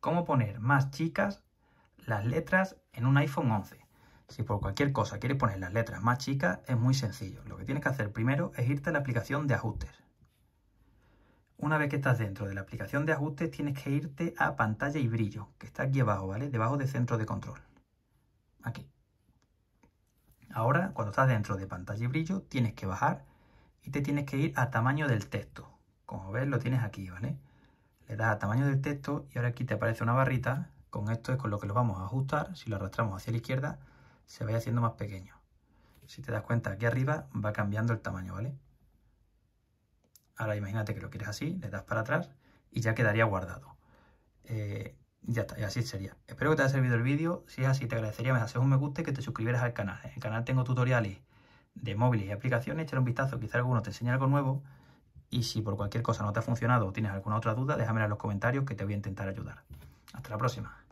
cómo poner más chicas las letras en un iPhone 11. Si por cualquier cosa quieres poner las letras más chicas, es muy sencillo. Lo que tienes que hacer primero es irte a la aplicación de ajustes. Una vez que estás dentro de la aplicación de ajustes, tienes que irte a pantalla y brillo, que está aquí abajo, ¿vale? Debajo de centro de control. Aquí. Ahora, cuando estás dentro de pantalla y brillo, tienes que bajar y te tienes que ir a tamaño del texto. Como ves, lo tienes aquí, ¿vale? le das tamaño del texto y ahora aquí te aparece una barrita. Con esto es con lo que lo vamos a ajustar. Si lo arrastramos hacia la izquierda, se va haciendo más pequeño. Si te das cuenta, aquí arriba va cambiando el tamaño, ¿vale? Ahora imagínate que lo quieres así, le das para atrás y ya quedaría guardado. Eh, ya está, y así sería. Espero que te haya servido el vídeo. Si es así, te agradecería me haces un me gusta y que te suscribieras al canal. En el canal tengo tutoriales de móviles y aplicaciones. Echar un vistazo, quizá alguno te enseñe algo nuevo. Y si por cualquier cosa no te ha funcionado o tienes alguna otra duda, déjamela en los comentarios que te voy a intentar ayudar. Hasta la próxima.